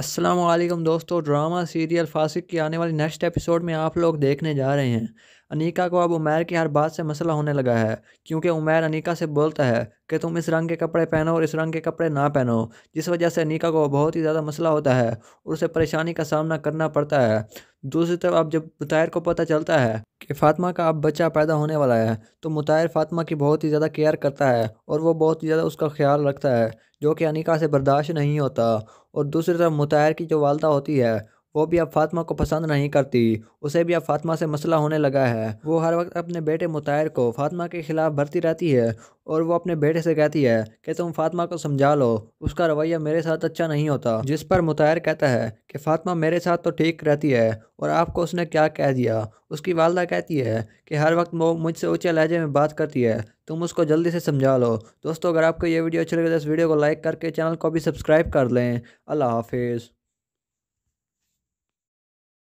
असलम दोस्तों drama serial फासिक की आने वाली नेक्स्ट एपिसोड में आप लोग देखने जा रहे हैं अनीका को अब उमैर की हर बात से मसला होने लगा है क्योंकि उमैर अनीका से बोलता है कि तुम इस रंग के कपड़े पहनो और इस रंग के कपड़े ना पहनो जिस वजह से अनीका को बहुत ही ज़्यादा मसला होता है और उसे परेशानी का सामना करना पड़ता है दूसरी तरफ अब जब मुतायर को पता चलता है कि फातिमा का अब बच्चा पैदा होने वाला है तो मुतायर फातिमा की बहुत ही ज़्यादा केयर करता है और वो बहुत ही ज़्यादा उसका ख्याल रखता है जो कि अनिका से बर्दाश्त नहीं होता और दूसरी तरफ मुतायर की जो वालदा होती है वो भी अब फातिमा को पसंद नहीं करती उसे भी अब फातिमा से मसला होने लगा है वो हर वक्त अपने बेटे मुतायर को फातिमा के ख़िलाफ़ भरती रहती है और वो अपने बेटे से कहती है कि तुम फातिमा को समझा लो उसका रवैया मेरे साथ अच्छा नहीं होता जिस पर मुतायर कहता है कि फातिमा मेरे साथ तो ठीक रहती है और आपको उसने क्या कह दिया उसकी वालदा कहती है कि हर वक्त वो मुझसे ऊँचे लहजे में बात करती है तुम उसको जल्दी से समझा लो दोस्तों अगर आपको ये वीडियो अच्छी लगे तो इस वीडियो को लाइक करके चैनल को भी सब्सक्राइब कर लें अल्लाह हाफिज़